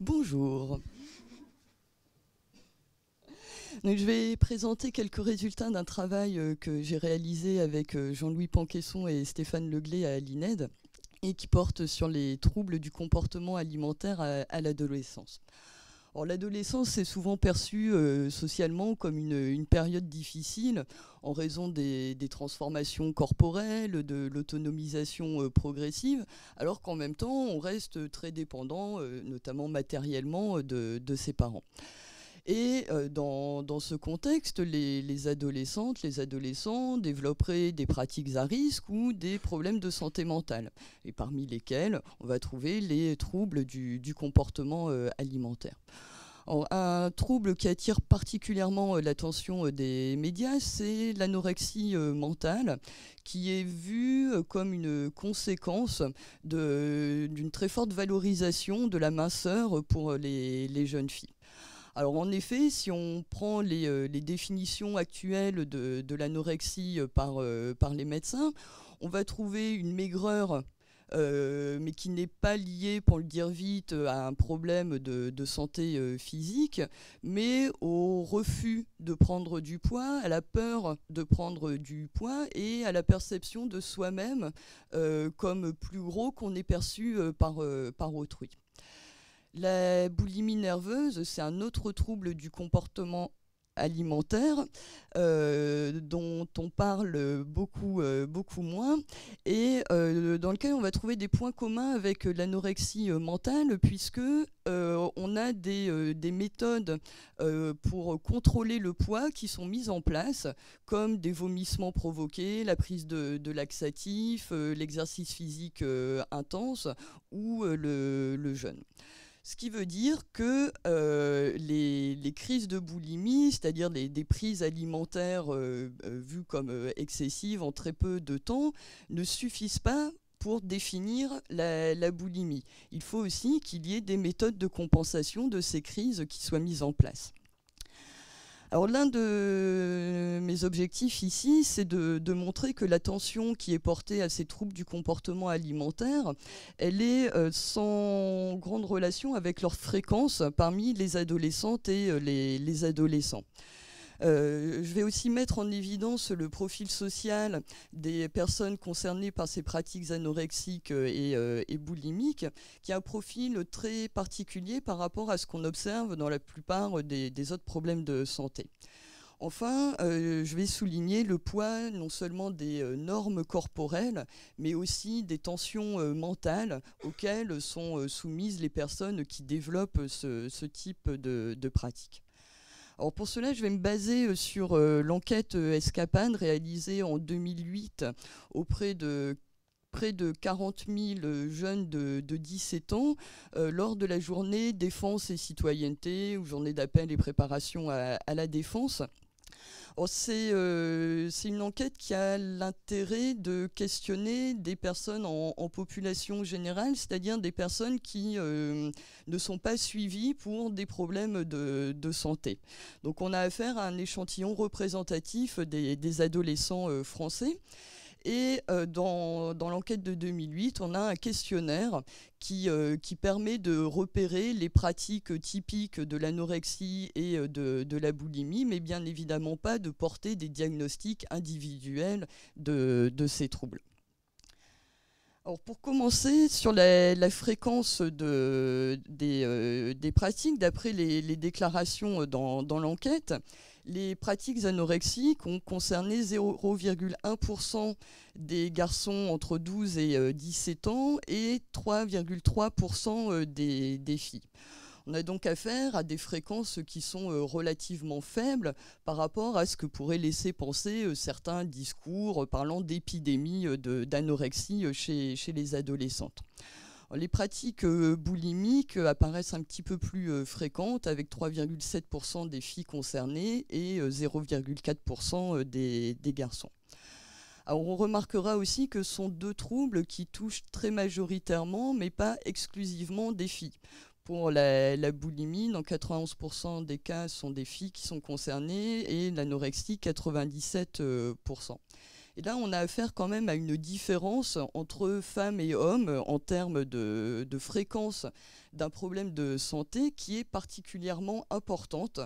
Bonjour. je vais présenter quelques résultats d'un travail euh, que j'ai réalisé avec euh, Jean-Louis Panquesson et Stéphane Leglé à l'INED et qui porte sur les troubles du comportement alimentaire à l'adolescence l'adolescence est souvent perçue euh, socialement comme une, période difficile en raison des, transformations corporelles, de l'autonomisation euh, progressive, alors qu'en même temps on reste très dépendant, euh, notamment matériellement, de ses parents. Et euh, dans, ce contexte, les, adolescentes, les adolescents développeraient des pratiques à risque ou des problèmes de santé mentale, et parmi lesquels on va trouver les troubles du, comportement euh, alimentaire. un trouble qui attire particulièrement euh, l'attention des médias, c'est l'anorexie mentale, qui est vue comme une conséquence d'une très forte valorisation de la minceur pour les jeunes filles. Alors en effet, si on prend les, euh, définitions actuelles de, l'anorexie euh, euh, par, les médecins, on va trouver une maigreur mais qui n'est pas liée, pour le dire vite, à un problème de, santé physique, mais au refus de prendre du poids, à la peur de prendre du poids et à la perception de soi-même comme plus gros qu'on est perçu par autrui. La boulimie nerveuse, c'est un autre trouble du comportement alimentaire euh, dont on parle beaucoup, euh, beaucoup moins et euh, dans lequel on va trouver des points communs avec l'anorexie mentale puisque on a des, méthodes pour contrôler le poids qui sont mises en place comme des vomissements provoqués, la prise de, de laxatifs, l'exercice physique intense ou le jeûne. Ce qui veut dire que euh, les, crises de boulimie, c'est-à-dire des, prises alimentaires euh, euh, vues comme excessives en très peu de temps, ne suffisent pas pour définir la boulimie. Il faut aussi qu'il y ait des méthodes de compensation de ces crises qui soient mises en place l'un de mes objectifs ici, c'est de, montrer que l'attention qui est portée à ces troubles du comportement alimentaire, elle est euh, sans grande relation avec leur fréquence parmi les adolescentes et euh, les adolescents. Euh, je vais aussi mettre en évidence le profil social des personnes concernées par ces pratiques anorexiques euh, euh, et, boulimiques, qui a un profil très particulier par rapport à ce qu'on observe dans la plupart des, autres problèmes de santé. Enfin, je vais souligner le poids non seulement des normes corporelles, mais aussi des tensions mentales auxquelles sont soumises les personnes qui développent ce, type de, de pratique. Alors pour cela, je vais me baser euh, sur euh, l'enquête euh, Escapade réalisée en 2008 auprès de près de 40 000 jeunes de, 17 ans lors de la journée défense et citoyenneté ou journée d'appel et préparation à la défense. Oh, euh, c'est une enquête qui a l'intérêt de questionner des personnes en, population générale, c'est-à-dire des personnes qui euh, ne sont pas suivies pour des problèmes de, santé. Donc on a affaire à un échantillon représentatif des adolescents euh, français. Et euh, dans, l'enquête de 2008, on a un questionnaire euh, qui, permet de repérer les pratiques typiques de l'anorexie et euh, de, la boulimie, mais bien évidemment pas de porter des diagnostics individuels de, ces troubles. pour commencer, sur la, fréquence des, pratiques, d'après les, déclarations dans l'enquête, les pratiques anorexiques ont concerné 0,1% des garçons entre 12 et 17 euh, ans et 3,3% euh, des, filles. On a donc affaire à des fréquences qui sont euh, relativement faibles par rapport à ce que pourraient laisser penser certains discours parlant d'épidémie d'anorexie chez les adolescentes. Les pratiques euh, boulimiques euh, apparaissent un petit peu plus euh, fréquentes avec 3,7% des filles concernées et 0,4% des, garçons. on remarquera aussi que ce sont deux troubles qui touchent très majoritairement, mais pas exclusivement des filles. Pour la, la boulimie, dans 91% des cas, ce sont des filles qui sont concernées et l'anorexie, 97%. Et là, on a affaire quand même à une différence entre femmes et hommes en termes de, de fréquence d'un problème de santé qui est particulièrement importante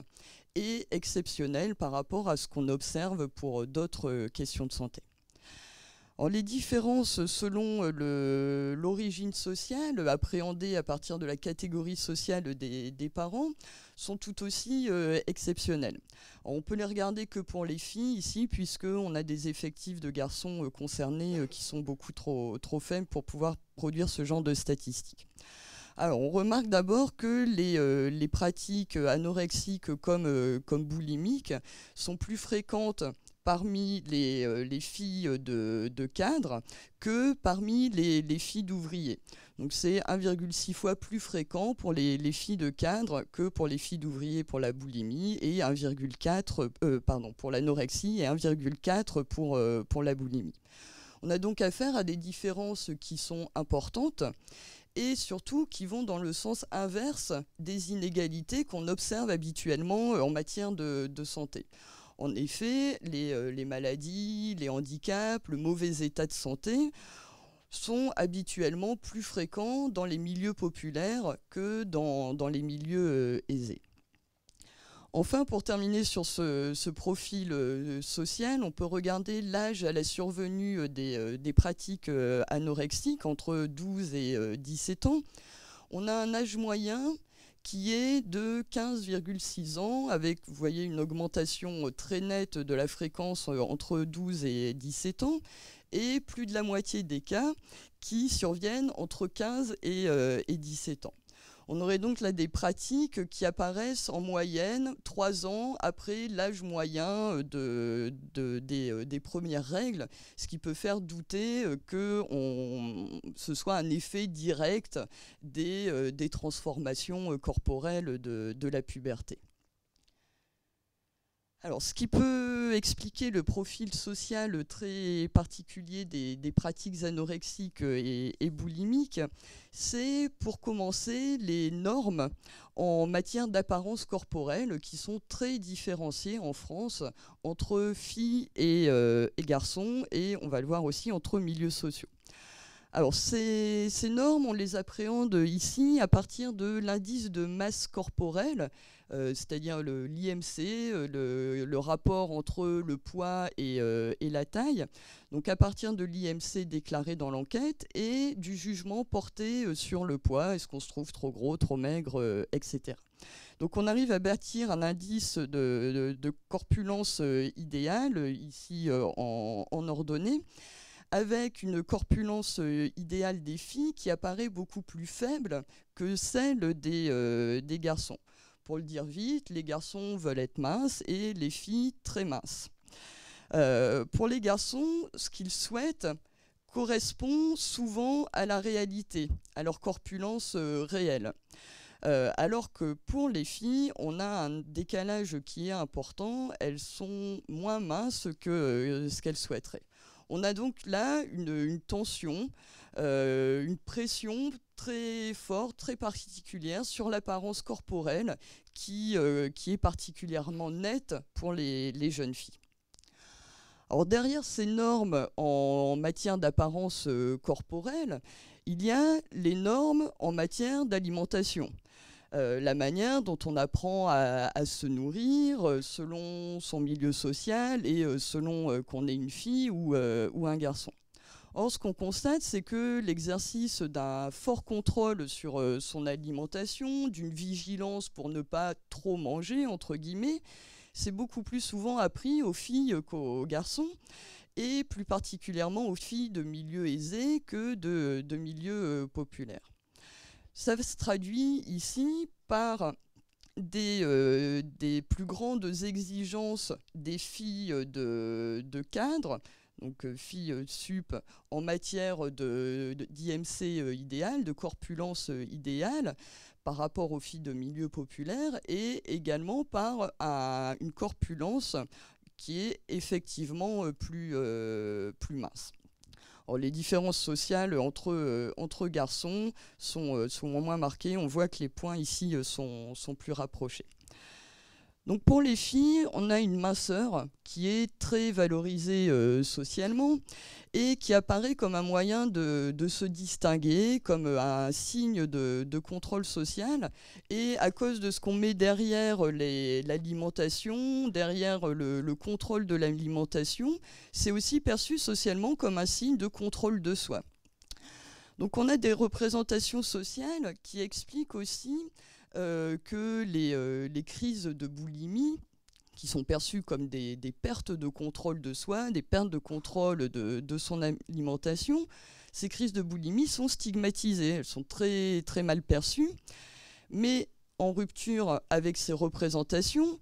et exceptionnelle par rapport à ce qu'on observe pour d'autres questions de santé les différences selon euh, l'origine sociale, appréhendée à partir de la catégorie sociale des, parents, sont tout aussi euh, exceptionnelles. On on peut les regarder que pour les filles ici, puisqu'on a des effectifs de garçons euh, concernés qui sont beaucoup trop, faibles pour pouvoir produire ce genre de statistiques. Alors, on remarque d'abord que les, pratiques anorexiques comme, comme boulimiques sont plus fréquentes parmi euh, les, filles de, de cadres que parmi les, filles d'ouvriers. Donc c'est 1,6 fois plus fréquent pour les, filles de cadre que pour les filles d'ouvriers pour la boulimie et 1,4 euh, pardon pour l'anorexie et 1,4 pour, euh, pour la boulimie. On a donc affaire à des différences qui sont importantes et surtout qui vont dans le sens inverse des inégalités qu'on observe habituellement en matière de santé. En effet, euh, les, maladies, les handicaps, le mauvais état de santé sont habituellement plus fréquents dans les milieux populaires que dans, les milieux euh, aisés. Enfin, pour terminer sur ce, profil euh, social, on peut regarder l'âge à la survenue des, pratiques anorexiques entre 12 et 17 ans. On a un âge moyen qui est de 15,6 ans, avec, vous voyez, une augmentation euh, très nette de la fréquence euh, entre 12 et 17 ans, et plus de la moitié des cas qui surviennent entre 15 et, euh, et 17 ans. On aurait donc là des pratiques qui apparaissent en moyenne trois ans après l'âge moyen euh, euh, des, premières règles, ce qui peut faire douter euh, que ce soit un effet direct des, transformations corporelles de la puberté. Alors, ce qui peut expliquer le profil social très particulier des, pratiques anorexiques et, boulimiques, c'est pour commencer les normes en matière d'apparence corporelle qui sont très différenciées en France entre filles et, euh, garçons et on va le voir aussi entre milieux sociaux. Alors ces, normes, on les appréhende ici à partir de l'indice de masse corporelle euh, c'est-à-dire l'IMC, euh, le, rapport entre le poids euh, et, la taille, donc à partir de l'IMC déclaré dans l'enquête et du jugement porté sur le poids, est-ce qu'on se trouve trop gros, trop maigre, etc. Donc on arrive à bâtir un indice de, corpulence idéale, ici en, ordonnée, avec une corpulence idéale des filles qui apparaît beaucoup plus faible que celle des garçons pour le dire vite, les garçons veulent être minces et les filles très minces. Euh, pour les garçons, ce qu'ils souhaitent correspond souvent à la réalité, à leur corpulence euh, réelle. Euh, alors que pour les filles, on a un décalage qui est important, elles sont moins minces que ce qu'elles souhaiteraient. On a donc là une tension, une pression très fort, très particulière sur l'apparence corporelle qui, euh, qui, est particulièrement nette pour les, jeunes filles. Alors derrière ces normes en matière d'apparence euh, corporelle, il y a les normes en matière d'alimentation. Euh, la manière dont on apprend à, se nourrir selon son milieu social et selon qu'on est une fille ou un garçon. Or, ce qu'on constate, c'est que l'exercice d'un fort contrôle sur euh, son alimentation, d'une vigilance pour ne pas trop manger, entre guillemets, c'est beaucoup plus souvent appris aux filles qu'aux garçons, et plus particulièrement aux filles de milieux aisés que de, de milieux euh, populaires. Ça se traduit ici par euh, des, plus grandes exigences des filles de, de cadres donc euh, fille euh, sup, en matière de, d'IMC euh, idéal, de corpulence idéale par rapport aux filles de milieu populaire et également par une corpulence qui est effectivement plus, plus mince. les différences sociales entre, entre garçons sont, sont moins marquées. On voit que les points ici sont plus rapprochés. Donc pour les filles, on a une minceur qui est très valorisée euh, socialement et qui apparaît comme un moyen de, se distinguer, comme euh, un signe de, contrôle social. Et à cause de ce qu'on met derrière l'alimentation, derrière le, le contrôle de l'alimentation, c'est aussi perçu socialement comme un signe de contrôle de soi. Donc on a des représentations sociales qui expliquent aussi euh, que euh, les, crises de boulimie qui sont perçues comme des, pertes de contrôle de soi, des pertes de contrôle de, de, son alimentation, ces crises de boulimie sont stigmatisées, elles sont très, très mal perçues, mais en rupture avec ces représentations,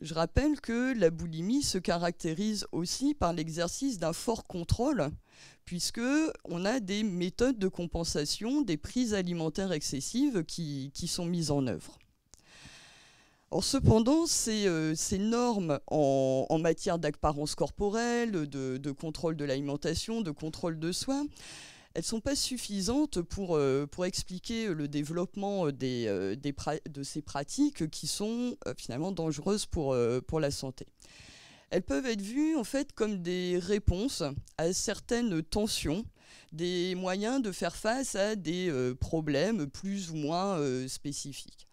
je rappelle que la boulimie se caractérise aussi par l'exercice d'un fort contrôle, puisque on a des méthodes de compensation des prises alimentaires excessives qui, sont mises en œuvre. Or, cependant, ces, euh, normes en, matière d'apparence corporelle, de, de, contrôle de l'alimentation, de contrôle de soi, elles ne sont pas suffisantes pour, euh, pour expliquer le développement euh, des, euh, des de ces pratiques qui sont finalement dangereuses pour, pour la santé. Elles peuvent être vues en fait comme des réponses à certaines tensions, des moyens de faire face à des problèmes plus ou moins spécifiques.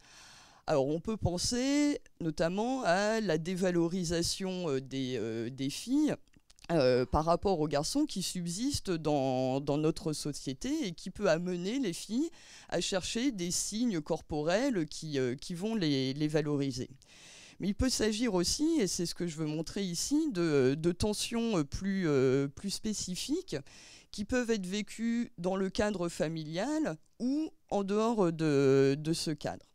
Alors on peut penser notamment à la dévalorisation des filles euh, par rapport aux garçons qui subsistent dans, notre société et qui peut amener les filles à chercher des signes corporels qui, euh, vont les, valoriser. Mais il peut s'agir aussi, et c'est ce que je veux montrer ici, de, tensions euh, plus, spécifiques qui peuvent être vécues dans le cadre familial ou en dehors de ce cadre.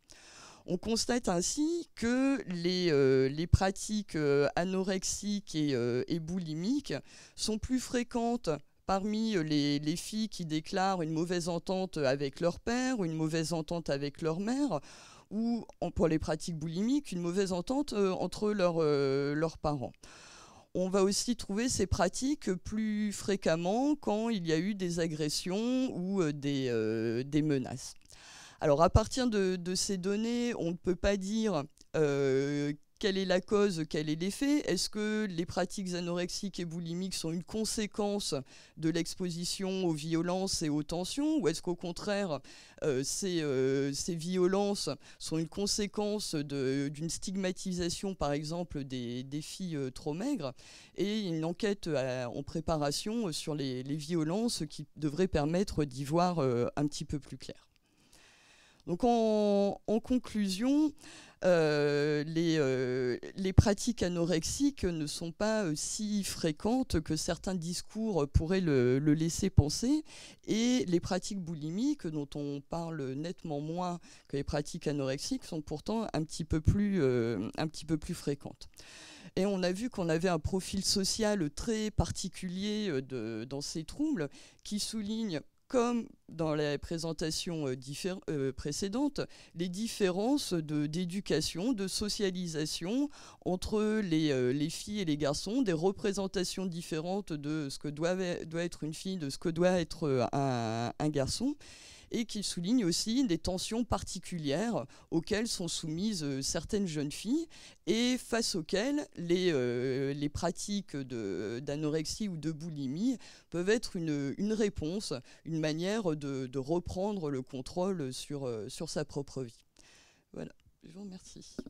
On constate ainsi que les, euh, pratiques euh, anorexiques euh, et, boulimiques sont plus fréquentes parmi les, filles qui déclarent une mauvaise entente avec leur père ou une mauvaise entente avec leur mère ou pour les pratiques boulimiques une mauvaise entente entre leurs parents on va aussi trouver ces pratiques plus fréquemment quand il y a eu des agressions ou des menaces. Alors à partir de, ces données, on ne peut pas dire euh, quelle est la cause, quel est l'effet Est-ce que les pratiques anorexiques et boulimiques sont une conséquence de l'exposition aux violences et aux tensions Ou est-ce qu'au contraire, euh, euh, ces, violences sont une conséquence d'une stigmatisation, par exemple, des, filles trop maigres Et une enquête en préparation sur les, les, violences qui devrait permettre d'y voir un petit peu plus clair. Donc en, conclusion, euh, euh, les, pratiques anorexiques ne sont pas euh, si fréquentes que certains discours pourraient le, laisser penser. Et les pratiques boulimiques, dont on parle nettement moins que les pratiques anorexiques, sont pourtant un petit peu plus, un petit peu plus fréquentes. Et on a vu qu'on avait un profil social très particulier dans ces troubles qui souligne comme dans les présentations euh, euh, précédentes, les différences d'éducation, de, socialisation entre euh, les, filles et les garçons, des représentations différentes de ce que doit, doit être une fille, de ce que doit être un garçon et qui souligne aussi des tensions particulières auxquelles sont soumises euh, certaines jeunes filles et face auxquelles les, euh, pratiques d'anorexie ou de boulimie peuvent être une, réponse, une manière de, reprendre le contrôle sur, euh, sur sa propre vie. Voilà, je vous remercie.